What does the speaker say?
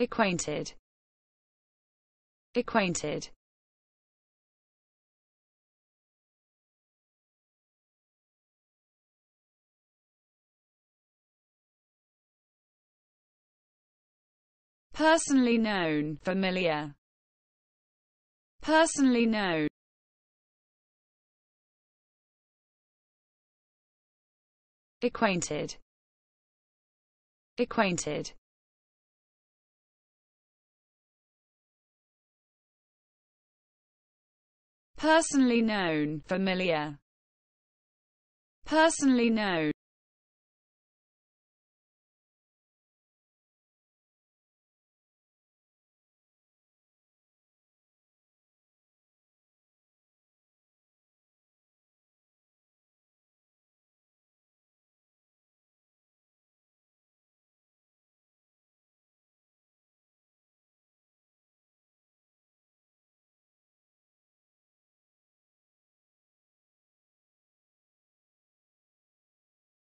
acquainted acquainted personally known familiar personally known acquainted acquainted personally known, familiar, personally known.